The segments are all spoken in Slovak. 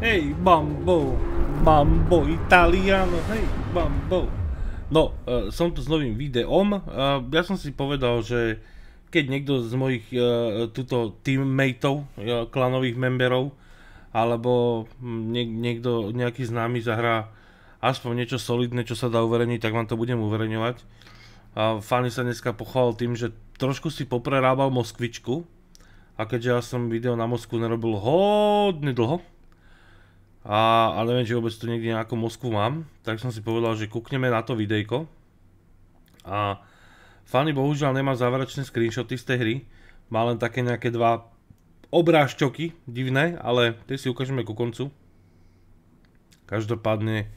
Hej, Bambo, Bambo, Italiano, hej, Bambo. No, e, som tu s novým videom. E, ja som si povedal, že keď niekto z mojich e, tuto teammateov, e, klanových memberov, alebo nie, niekto, nejaký známy zahrá aspoň niečo solidné, čo sa dá uverejniť, tak vám to budem uverejňovať. A Fanny sa dneska pochval tým, že trošku si poprerábal Moskvičku. A keďže ja som video na Moskvu nerobil hodne dlho, a, a neviem, či vôbec tu niekde nejakú Moskvu mám, tak som si povedal, že kúkneme na to videjko. A Fanny bohužiaľ nemá záverečné screenshoty z tej hry, má len také nejaké dva obrážčoky divné, ale tie si ukážeme ku koncu. Každopádne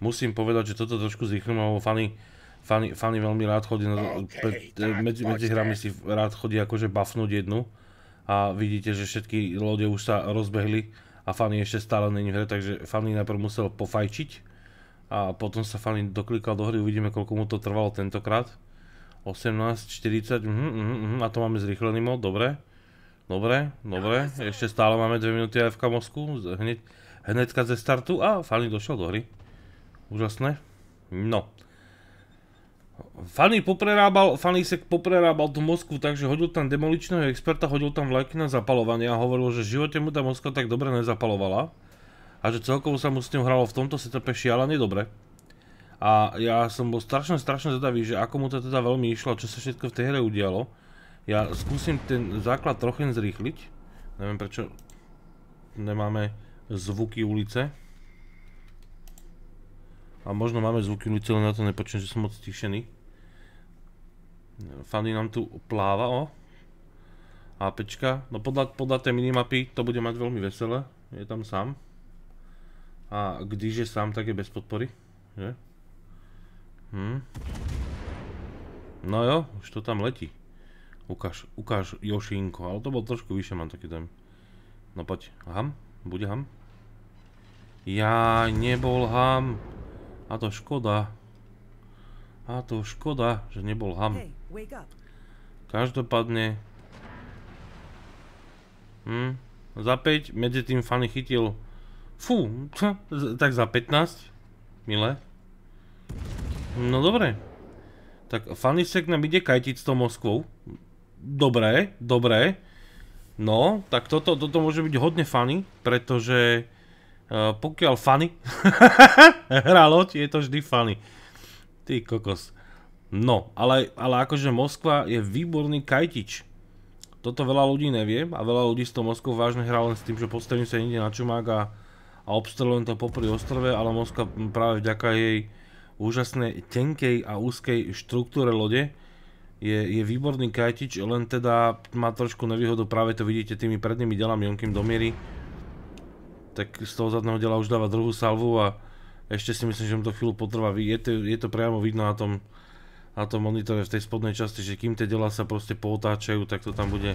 musím povedať, že toto trošku zrychlím, lebo Fanny, Fanny, Fanny veľmi rád chodí, okay, pre, eh, medzi, medzi hrami si rád chodí akože bafnúť jednu a vidíte, že všetky lode už sa rozbehli a Fanny ešte stále není v hre, takže Fanny najprv musel pofajčiť a potom sa Fanny doklikal do hry, uvidíme koľko mu to trvalo tentokrát. 18.40, mhm, mhm, mhm, a to máme zrýchlený mod, dobre. Dobre, dobre, ešte stále máme 2 minúty AFK mozku, hneď, hnedka ze startu a Fanny došiel do hry. Úžasné. No. Fanny poprerábal, Fanisek poprerábal tú mozku, tak, že hodil tam demoličného experta, hodil tam vlajky na zapalovanie a hovoril, že v živote mu tá mozka tak dobre nezapalovala a že celkovo sa mu s ňou hralo v tomto setupe šialene dobre. A ja som bol strašne, strašne zadavý, že ako mu to teda veľmi išlo, čo sa všetko v tej hre udialo. Ja skúsim ten základ trochu zrýchliť. Neviem prečo nemáme zvuky ulice. A možno máme zvuky ulice, len ja to nepočujem, že som moc stišený. Fanny nám tu pláva, o. APčka. No podľa, podľa tej minimapy to bude mať veľmi veselé. Je tam sám. A když je sám, tak je bez podpory. Že? Hm. No jo, už to tam letí. Ukáž, ukáž Jošinko, ale to bol trošku vyššie, mám taký dojem. No poď, ham? Bude ham? Ja nebol ham. A to škoda. A to škoda, že nebol ham. Každopádne... Hm, za 5, medzi tým Fanny chytil... Fú, tak za 15. Milé. No dobre. Tak k nám ide kajtiť s tou Moskvou. Dobre, dobré. No, tak toto, toto môže byť hodne Fanny, pretože Eh, pokiaľ fany hralo, je to vždy fany. Ty kokos. No, ale, ale akože Moskva je výborný kajtič. Toto veľa ľudí nevie a veľa ľudí s tou Moskvou vážne hrá len s tým, že postavím sa nikde na čumák a, a obstrelujem to popri ostrove, ale Moskva práve vďaka jej úžasnej tenkej a úzkej štruktúre lode je, je výborný kajtič, len teda má trošku nevýhodu, práve to vidíte tými prednými delami, on kým domierí tak z toho zadného dela už dáva druhú salvu a ešte si myslím, že mu to chvíľu potrvá. Je to, je to priamo vidno na tom, na tom monitore v tej spodnej časti, že kým tie dela sa proste pootáčajú, tak to tam bude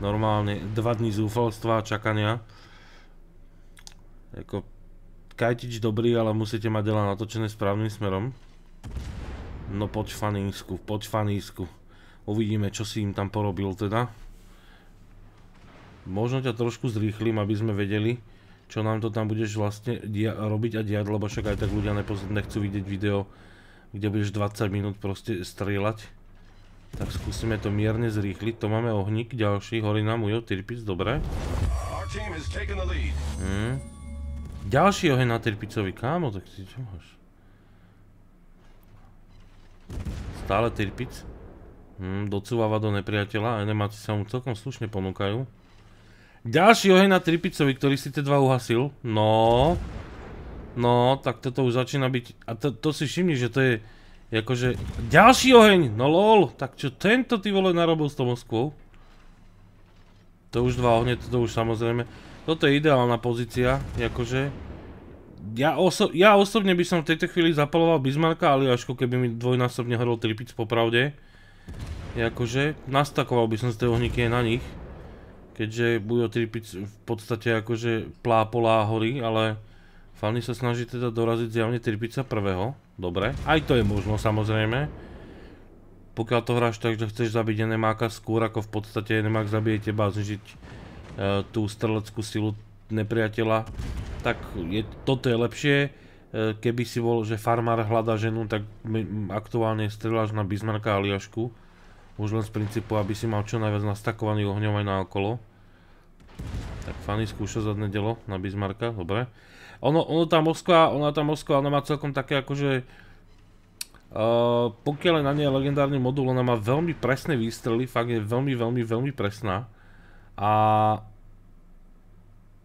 normálne dva dní zúfalstva a čakania. Jako, kajtič dobrý, ale musíte mať dela natočené správnym smerom. No poď fanísku, poď fanísku. Uvidíme, čo si im tam porobil teda. Možno ťa trošku zrýchlim, aby sme vedeli, čo nám to tam budeš vlastne robiť a diať, lebo však aj tak ľudia nechcú vidieť video, kde budeš 20 minút proste strieľať. Tak skúsime to mierne zrýchliť, to máme ohník, ďalší, horí nám Ujo Tirpic, dobre. Hmm. Ďalší oheň na Tirpicovi, kámo, tak si čo máš? Stále Tirpic. Hmm, docúvava do nepriateľa, enemáci sa mu celkom slušne ponúkajú. Ďalší oheň na Tripicovi, ktorý si teda uhasil. No. No, tak toto už začína byť... A to, to si všimni, že to je... Jakože... Ďalší oheň! No lol! Tak čo tento ty vole narobil s tou Moskvou? To už dva ohne, toto už samozrejme. Toto je ideálna pozícia, akože. Ja, oso ja osobne by som v tejto chvíli zapaloval Bismarcka, ale až keby mi dvojnásobne hrol tripic popravde. Jakože, nastakoval by som z tej ohníky na nich keďže budú tripiť v podstate akože plápolá hory, ale Fanny sa snaží teda doraziť zjavne tripica prvého. Dobre, aj to je možno samozrejme. Pokiaľ to hráš tak, že chceš zabiť enemáka skôr, ako v podstate enemák zabije teba a znižiť e, tú streleckú silu nepriateľa, tak je, toto je lepšie. E, keby si bol, že farmár hľadá ženu, tak aktuálne strieľaš na Bismarcka a Aliašku. Už len z princípu, aby si mal čo najviac nastakovaný ohňom aj na okolo. Tak Fanny skúša zadné delo na Bismarcka, dobre. Ono, ono tá Moskva, ona tá Moskva, ona má celkom také akože... Eh, pokiaľ je na nej legendárny modul, ona má veľmi presné výstrely, fakt je veľmi, veľmi, veľmi presná. A...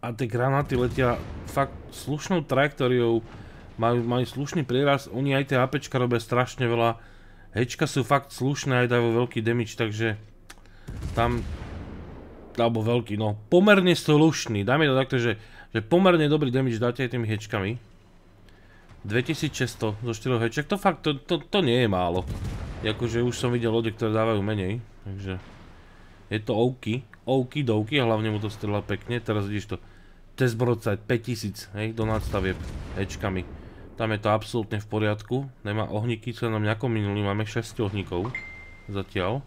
A tie granáty letia fakt slušnou trajektóriou, majú, majú slušný prieraz, oni aj tie APčka robia strašne veľa. Hečka sú fakt slušné, aj dajú veľký damage, takže tam alebo veľký, no pomerne slušný, dajme to takto, že, že pomerne dobrý damage dáte aj tými hečkami. 2600 zo 4 heček, to fakt, to, to, to nie je málo. Jakože už som videl lode, ktoré dávajú menej, takže je to ovky, ovky, dovky, hlavne mu to strela pekne, teraz vidíš to, test brocať 5000, hej, do nadstavieb hečkami. Tam je to absolútne v poriadku, nemá ohníky, čo nám nejako minulý, máme 6 ohníkov zatiaľ.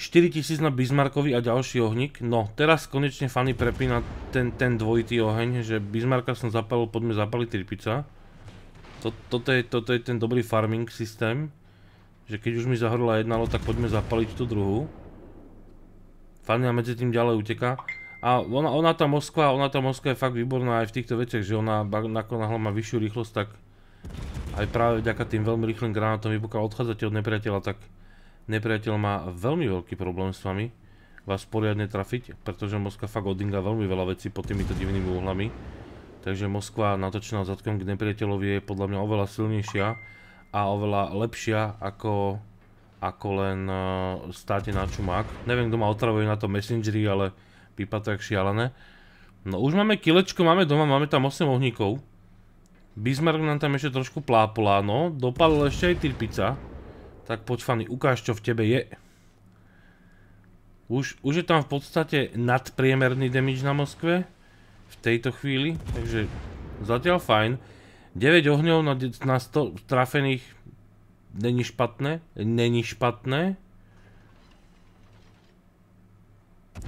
4000 na Bismarckovi a ďalší ohník. No, teraz konečne fany prepína ten, ten dvojitý oheň, že Bismarcka som zapalil, poďme zapaliť tripica. Toto je, toto je ten dobrý farming systém, že keď už mi zahorila jedna loď, tak poďme zapaliť tú druhú. Fania medzi tým ďalej uteká. A ona, ona tá Moskva, ona tá Moskva je fakt výborná aj v týchto veciach, že ona nakonáhle má vyššiu rýchlosť, tak aj práve vďaka tým veľmi rýchlym granátom vybuka odchádzate od nepriateľa, tak Nepriateľ má veľmi veľký problém s vami vás poriadne trafiť, pretože Moskva fakt odinga veľmi veľa vecí pod týmito divnými uhlami. Takže Moskva natočená zadkom k nepriateľovi je podľa mňa oveľa silnejšia a oveľa lepšia ako, ako len uh, e, státe na čumák. Neviem, kto ma otravuje na to messengeri, ale pípa to jak šialené. No už máme kilečko, máme doma, máme tam 8 ohníkov. Bismarck nám tam ešte trošku plápolá, no. Dopadol ešte aj tirpica. Tak poď fany, ukáž čo v tebe je. Už, už je tam v podstate nadpriemerný damage na Moskve. V tejto chvíli, takže zatiaľ fajn. 9 ohňov na, na 100 trafených není špatné, není špatné.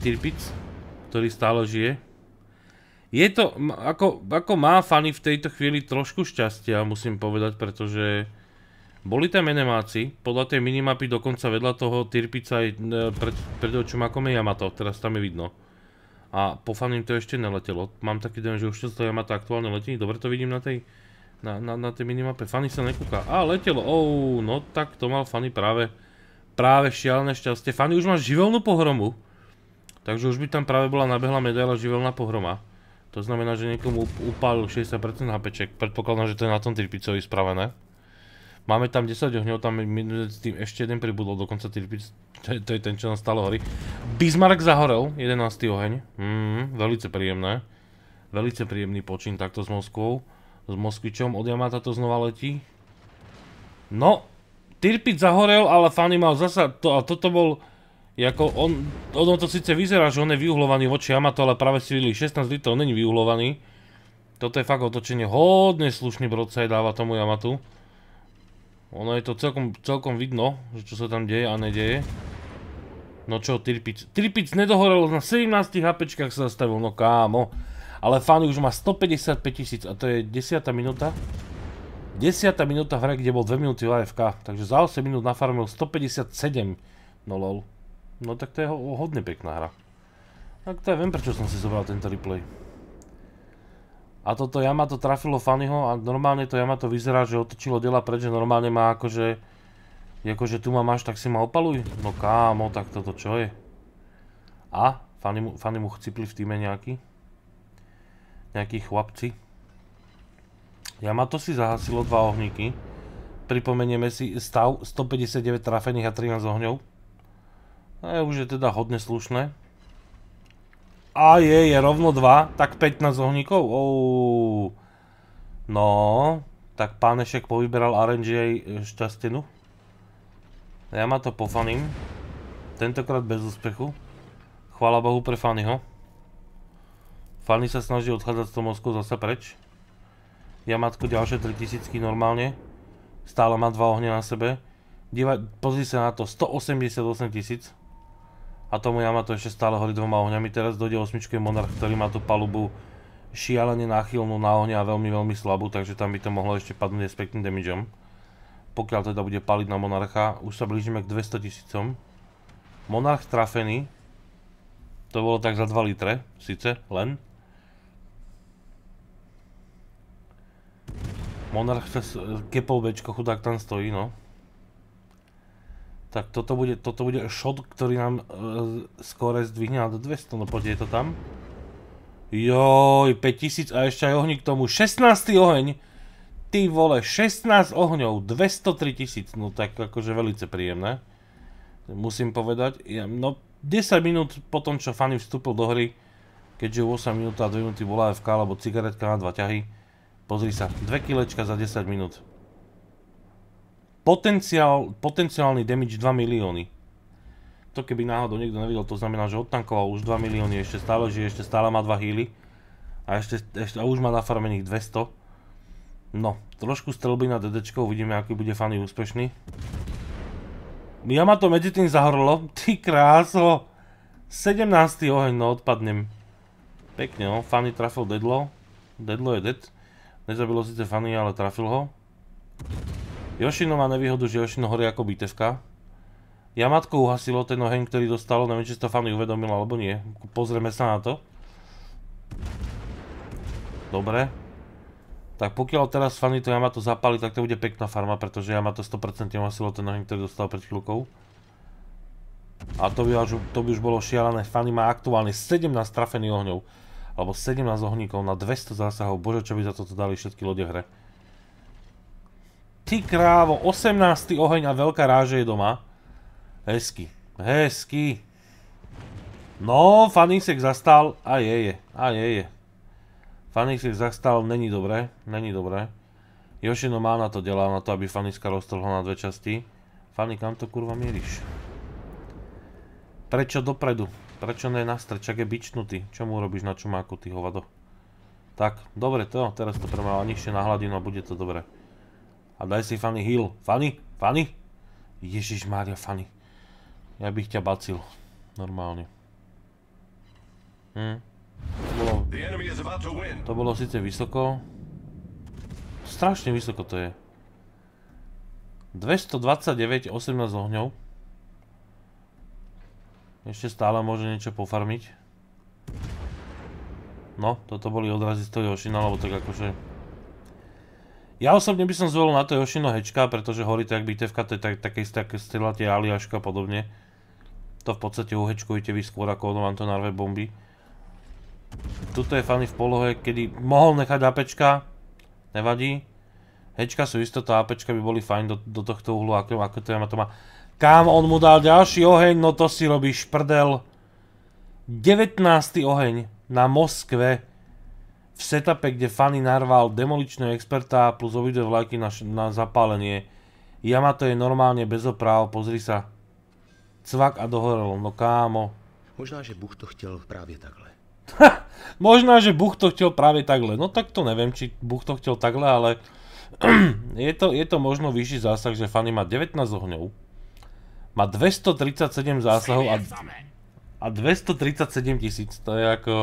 Tirpic, ktorý stále žije. Je to, ako, ako má Fanny v tejto chvíli trošku šťastia, musím povedať, pretože boli tam enemáci, podľa tej minimapy dokonca vedľa toho Tyrpica aj e, pred, očom ako mi Yamato, teraz tam je vidno. A po faním to ešte neletelo, mám taký den, že už to Yamato aktuálne letí, dobre to vidím na tej, na, na, na tej minimape, Fanny sa nekúka. A letelo, ou, no tak to mal Fanny práve, práve šialené šťastie. Fanny už má živelnú pohromu, takže už by tam práve bola nabehla medaila živelná pohroma. To znamená, že niekomu upálil 60% HPček, predpokladám, že to je na tom Tyrpicovi spravené. Máme tam 10 ohňov, tam s tým ešte jeden pribudol, dokonca týpy, to, je ten, čo nám stále horí. Bismarck zahorel, 11. oheň, mm, velice príjemné. Veľice príjemný počín takto s Moskvou, s Moskvičom, od Yamata to znova letí. No, Tirpit zahorel, ale Fanny mal zasa, to, a toto bol, ako on, ono to síce vyzerá, že on je vyuhľovaný voči Yamato, ale práve si videli 16 litrov, není vyuhľovaný. Toto je fakt otočenie, hodne slušný je dáva tomu Yamatu. Ono je to celkom, celkom vidno, že čo sa tam deje a nedeje. No čo, Tirpic. Tirpic nedohorel, na 17 HPčkách sa zastavil, no kámo. Ale fanu už má 155 tisíc a to je 10. minúta. 10. minúta v hre, kde bol 2 minúty AFK. Takže za 8 minút nafarmil 157. No lol. No tak to je hodne pekná hra. Tak to ja viem, prečo som si zobral tento replay. A toto Yamato trafilo Fannyho a normálne to Yamato vyzerá, že otočilo dela preč, že normálne má akože... Akože tu ma máš, tak si ma opaluj. No kámo, tak toto čo je? A? Fanny mu, chcipli v týme nejaký? Nejakí chlapci? Yamato si zahasilo dva ohníky. Pripomenieme si stav 159 trafených a 13 ohňov. E, už je teda hodne slušné. A je, je rovno 2, tak 15 ohníkov? Ouuu. No, tak pánešek povyberal RNG aj e, šťastenu. Ja ma to pofaním. Tentokrát bez úspechu. Chvala Bohu pre Fannyho. Fanny sa snaží odchádzať z toho mozkou zase preč. Ja matku ďalšie 3000 normálne. Stále má dva ohne na sebe. pozri sa na to, 188 tisíc. A tomu ja ma to ešte stále horí dvoma ohňami. Teraz dojde osmičkej Monarch, ktorý má tú palubu šialene náchylnú na ohňa a veľmi, veľmi slabú, takže tam by to mohlo ešte padnúť pekným damageom. Pokiaľ teda bude paliť na Monarcha, už sa blížime k 200 tisícom. Monarch trafený. To bolo tak za 2 litre, síce, len. Monarch sa kepol Bčko, chudák tam stojí, no. Tak toto bude, toto bude shot, ktorý nám uh, e, skore zdvihne na do 200, no poď je to tam. Joj, 5000 a ešte aj ohník k tomu, 16 oheň! Ty vole, 16 ohňov, 203 tisíc, no tak akože velice príjemné. Musím povedať, ja, no 10 minút po tom, čo Fanny vstúpil do hry, keďže 8 minút a 2 minúty bola FK alebo cigaretka na 2 ťahy, pozri sa, 2 kilečka za 10 minút. Potenciál, potenciálny damage 2 milióny. To keby náhodou niekto nevidel, to znamená, že odtankoval už 2 milióny, ešte stále žije, ešte stále má 2 healy. A ešte, ešte a už má nafarmených 200. No, trošku strelby na DD, uvidíme, aký bude fany úspešný. Ja ma to medzi tým zahorlo, ty kráso. 17. oheň, no odpadnem. Pekne, no, Fanny trafil Dedlo. Dedlo je dead. Nezabilo síce fany, ale trafil ho. Jošino má nevýhodu, že Jošino horí ako bitevka. Jamatko uhasilo ten oheň, ktorý dostalo, neviem, či si to fany uvedomil alebo nie. Pozrieme sa na to. Dobre. Tak pokiaľ teraz fany to Yamato zapali, tak to bude pekná farma, pretože Yamato 100% uhasilo ten nohy, ktorý dostal pred chvíľkou. A to by, to by už bolo šialené. Fanny má aktuálne 17 strafených ohňov. Alebo 17 ohníkov na 200 zásahov. Bože, čo by za toto dali všetky lode hre. Ty krávo, 18. oheň a veľká ráže je doma. Hezky, hezky. No, Fanisek zastal a je je, a je je. Fanisek zastal, není dobré, není dobré. Jošino má na to delá, na to, aby Faniska roztrhla na dve časti. Fani, kam to kurva mieríš? Prečo dopredu? Prečo ne na stred? je byčnutý. Čo mu robíš na čumáku, ty hovado? Tak, dobre to, teraz to premáva nižšie na hladinu a bude to dobre. A daj si Fanny heal Fanny? Fanny? Ježiš Mária, Fanny. Ja bych ťa bacil. Normálne. Hm. To bolo... To bolo síce vysoko. Strašne vysoko to je. 229, 18 ohňov. Ešte stále môže niečo pofarmiť. No, toto boli odrazy z toho Yoshina, lebo tak akože... Ja osobne by som zvolil na to Yoshino Hečka, pretože horí to jak bitevka, to je tak, také isté, aké strela tie Aliaška a podobne. To v podstate uhečkujete vy skôr ako ono vám to narve bomby. Tuto je fany v polohe, kedy mohol nechať APčka, nevadí. Hečka sú istota, APčka by boli fajn do, do tohto uhlu, ako, ako to má to má. Kam on mu dal ďalší oheň, no to si robíš prdel. 19. oheň na Moskve v setupe, kde Fanny narval demoličného experta plus obidve vlajky na, na zapálenie. Yamato je normálne bez oprav, pozri sa. Cvak a dohorol no kámo. Možná, že Búh to chtel práve takhle. Možná, že Búh to chtel práve takhle. No tak to neviem, či Búh to chtel takhle, ale je, to, je to možno vyšší zásah, že Fanny má 19 ohňov. Má 237 zásahov a, a 237 tisíc. To je ako...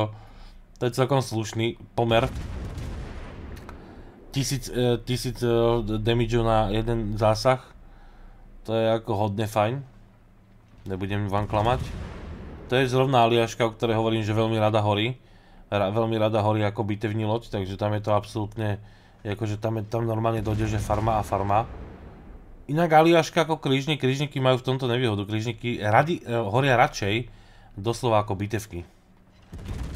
To je celkom slušný pomer. 1000 e, e, damage na jeden zásah. To je ako hodne fajn. Nebudem vám klamať. To je zrovna aliaška, o ktorej hovorím, že veľmi rada horí. Ra, veľmi rada horí ako bitevní loď, takže tam je to absolútne... Akože tam, je, tam normálne dojde, že farma a farma. Inak aliaška ako krížnik, krížniky majú v tomto nevýhodu. Krížniky radi, e, horia radšej doslova ako bitevky.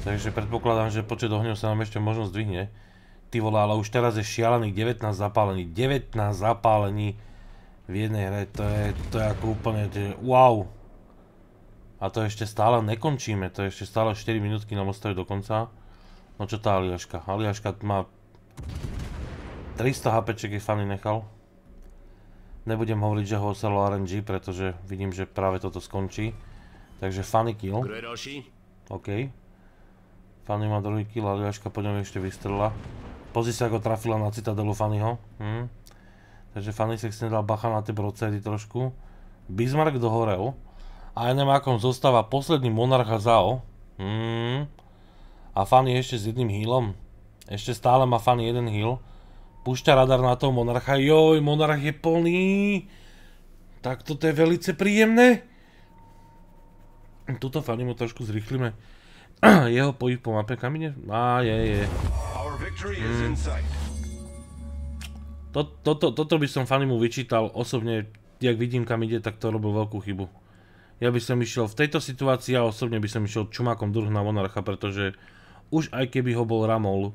Takže predpokladám, že počet ohňov sa nám ešte možno zdvihne. Ty vole, ale už teraz je šialených 19 zapálení. 19 zapálení v jednej hre, to je, to je ako úplne, že wow. A to ešte stále nekončíme, to je ešte stále 4 minútky na mostre do konca. No čo tá Aliaška? Aliaška má 300 HPček keď fany nechal. Nebudem hovoriť, že ho oselo RNG, pretože vidím, že práve toto skončí. Takže funny kill. OK. Fanny má druhý kill a Liaška po ňom ešte vystrela. Pozri sa, ako trafila na citadelu Fannyho. Hm? Takže Fanny sa chce bacha na tie procedy trošku. Bismarck dohorel. A akom zostáva posledný monarcha Zao. Hm? A Fanny ešte s jedným healom. Ešte stále má Fanny jeden heal. Púšťa radar na toho monarcha. Joj, monarch je plný. Tak toto je veľmi príjemné. Tuto Fanny mu trošku zrychlíme. Jeho pohyb po mape kamene Á, je, je. toto, by som fanimu vyčítal osobne, jak vidím kam ide, tak to robil veľkú chybu. Ja by som išiel v tejto situácii, a osobne by som išiel čumákom druh na Monarcha, pretože už aj keby ho bol Ramol,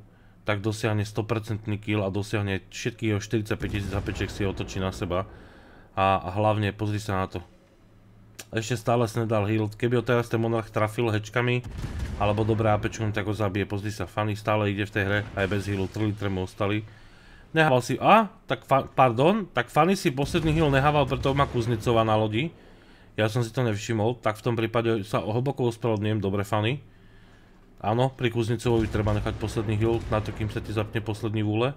tak dosiahne 100% kill a dosiahne všetky jeho 45 000 zapeček si otočí na seba. a hlavne pozri sa na to. Ešte stále si nedal heal. Keby ho teraz ten monarch trafil hečkami, alebo dobré APčkom, tak ho zabije. Pozri sa, Fanny stále ide v tej hre, aj bez healu, 3 litre mu ostali. Nehával si, a, tak pardon, tak Fanny si posledný heal nehával, preto má Kuznicova na lodi. Ja som si to nevšimol, tak v tom prípade sa hlboko ospravedlňujem, dobre Fanny. Áno, pri Kuznicovovi treba nechať posledný heal, na to kým sa ti zapne posledný vúle.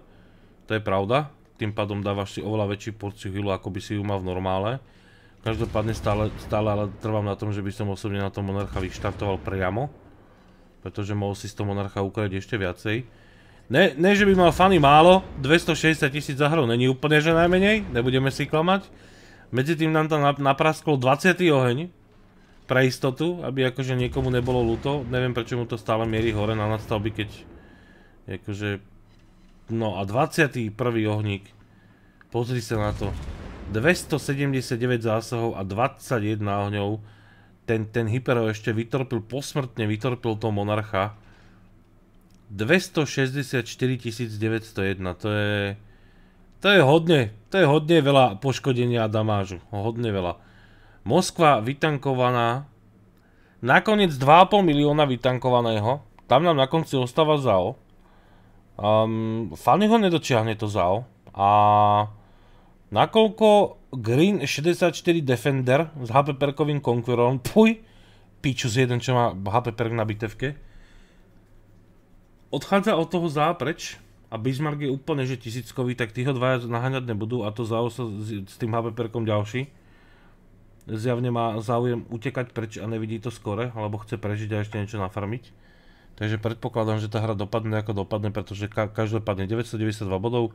To je pravda, tým pádom dávaš si oveľa väčší porciu healu, ako by si ju mal v normále. Každopádne stále, stále ale trvám na tom, že by som osobne na tom monarcha vyštartoval priamo. Pretože mohol si z toho monarcha ukrať ešte viacej. Ne, ne, že by mal fany málo, 260 tisíc za hru není úplne že najmenej, nebudeme si klamať. Medzi tým nám tam naprasklo 20. oheň, pre istotu, aby akože niekomu nebolo ľúto. Neviem prečo mu to stále mierí hore na nadstavby, keď akože... No a 21. ohník. Pozri sa na to. 279 zásahov a 21 ohňov. Ten, ten hypero ešte vytorpil, posmrtne vytorpil toho monarcha. 264 901, to je... To je hodne, to je hodne veľa poškodenia a damážu, hodne veľa. Moskva vytankovaná, nakoniec 2,5 milióna vytankovaného, tam nám na konci ostáva ZAO. Um, Fanny ho nedočiahne to ZAO a Nakoľko Green 64 Defender s HP perkovým konkurom, puj, z jeden, čo má HP perk na bitevke, odchádza od toho zápreč a Bismarck je úplne že tisíckový, tak tí ho dvaja naháňať nebudú a to zao sa s tým HP perkom ďalší. Zjavne má záujem utekať preč a nevidí to skore, alebo chce prežiť a ešte niečo nafarmiť. Takže predpokladám, že tá hra dopadne ako dopadne, pretože ka každopádne 992 bodov,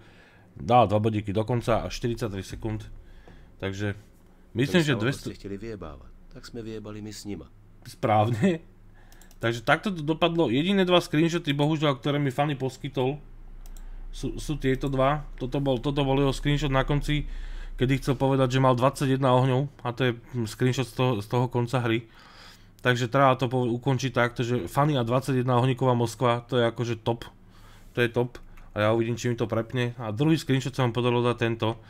Dal dva bodíky dokonca a 43 sekúnd. Takže myslím, že 200... Chceli vyjebávať, tak sme vyjebali my s nima. Správne. Takže takto to dopadlo. Jediné dva screenshoty, bohužiaľ, ktoré mi Fanny poskytol, sú, sú tieto dva. Toto bol, toto bol jeho screenshot na konci, kedy chcel povedať, že mal 21 ohňov a to je hm, screenshot z toho, z toho konca hry. Takže treba to ukončiť takto, že Fanny a 21 ohníková Moskva, to je akože top. To je top a ja uvidím, či mi to prepne. A druhý screenshot sa vám podarilo dať tento.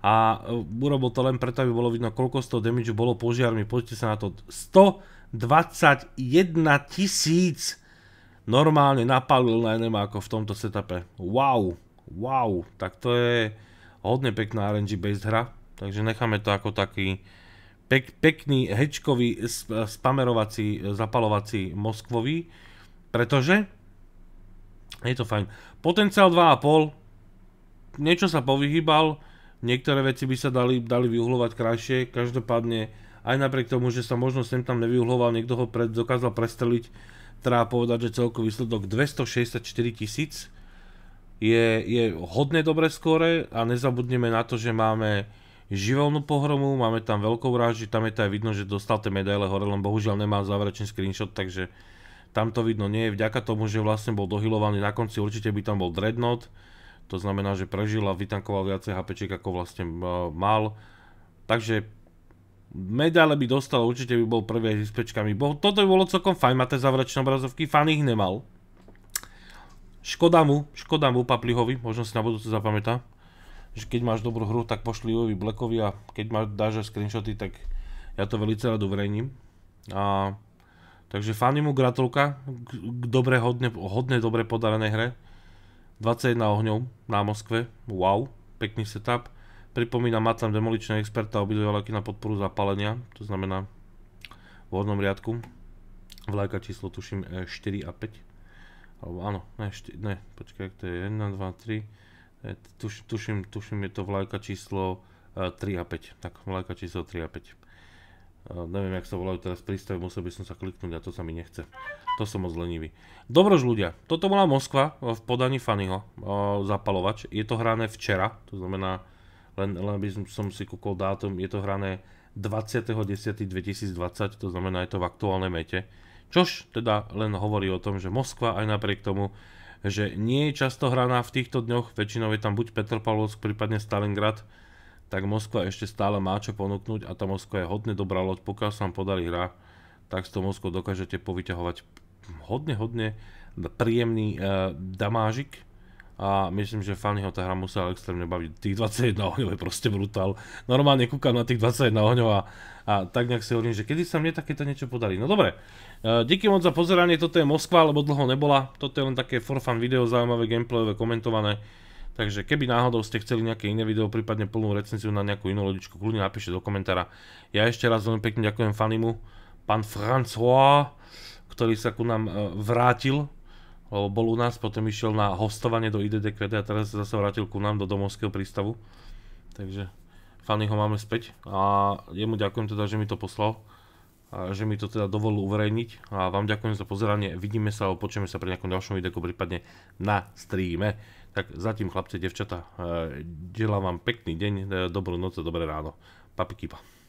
A e, urobil to len preto, aby bolo vidno, koľko z toho damage bolo požiarmi. Poďte sa na to. 121 tisíc normálne napálil na NMA ako v tomto setupe. Wow, wow, tak to je hodne pekná RNG based hra. Takže necháme to ako taký pek, pekný hečkový spamerovací, zapalovací Moskvový. Pretože je to fajn. Potenciál 2,5. Niečo sa povyhybal. Niektoré veci by sa dali, dali vyuhlovať krajšie. Každopádne, aj napriek tomu, že sa možno sem tam nevyuhľoval, niekto ho pred, dokázal prestreliť. Treba povedať, že celkový výsledok 264 tisíc je, je hodne dobré skore a nezabudneme na to, že máme živelnú pohromu, máme tam veľkou vraždu, tam je to aj vidno, že dostal tie medaile hore, len bohužiaľ nemá záverečný screenshot, takže tam to vidno nie je vďaka tomu, že vlastne bol dohilovaný na konci, určite by tam bol Dreadnought, to znamená, že prežil a vytankoval viacej HP ako vlastne e, mal. Takže medále by dostal, určite by bol prvý aj s pečkami. Bo, toto by bolo celkom fajn, máte zavračné obrazovky, fan ich nemal. Škoda mu, škoda mu Paplihovi, možno si na budúce zapamätá. Že keď máš dobrú hru, tak pošli Jovi Blackovi a keď máš, dáš screenshoty, tak ja to veľmi rád uverejním. A Takže fani mu gratulka k, dobre, hodne, hodne dobre podarenej hre. 21 ohňov na Moskve, wow, pekný setup. Pripomína, má tam demoličného experta obidve vlaky na podporu zapálenia, to znamená v hodnom riadku. Vlajka číslo tuším 4 e, a 5. Alebo áno, ne, 4, ne, počkaj, to je 1, 2, 3. Tuším, tuším, tuším, je to vlajka číslo 3 e, a 5. Tak, vlajka číslo 3 a 5 neviem, jak sa volajú teraz prístavy, musel by som sa kliknúť a to sa mi nechce. To som moc lenivý. Dobrož ľudia, toto bola Moskva v podaní Fannyho, zapalovač. Je to hrané včera, to znamená, len, len by som si kúkol dátum, je to hrané 20.10.2020, to znamená, je to v aktuálnej mete. Čož teda len hovorí o tom, že Moskva aj napriek tomu, že nie je často hraná v týchto dňoch, väčšinou je tam buď Pavlovsk, prípadne Stalingrad, tak Moskva ešte stále má čo ponúknuť a tá Moskva je hodne dobrá loď, pokiaľ sa vám podarí hra, tak s tou Moskvou dokážete povyťahovať hodne, hodne príjemný uh, damážik a myslím, že ho tá hra musela extrémne baviť. Tých 21 ohňov je proste brutál. Normálne kúkam na tých 21 ohňov a, a tak nejak si hovorím, že kedy sa mne takéto niečo podarí. No dobre, uh, díky moc za pozeranie, toto je Moskva, lebo dlho nebola. Toto je len také for fun video, zaujímavé gameplayové, komentované. Takže keby náhodou ste chceli nejaké iné video, prípadne plnú recenziu na nejakú inú lodičku, kľudne napíšte do komentára. Ja ešte raz veľmi pekne ďakujem Fanimu, pán François, ktorý sa ku nám e, vrátil, lebo bol u nás, potom išiel na hostovanie do IDDQD a teraz sa zase vrátil ku nám do domovského prístavu. Takže Fanny ho máme späť a jemu ďakujem teda, že mi to poslal a že mi to teda dovolil uverejniť a vám ďakujem za pozeranie, vidíme sa a počujeme sa pri nejakom ďalšom videu, prípadne na streame. Tak zatím chlapce, devčata, eh, želám vám pekný deň, eh, dobrú noc a dobré ráno. kýpa.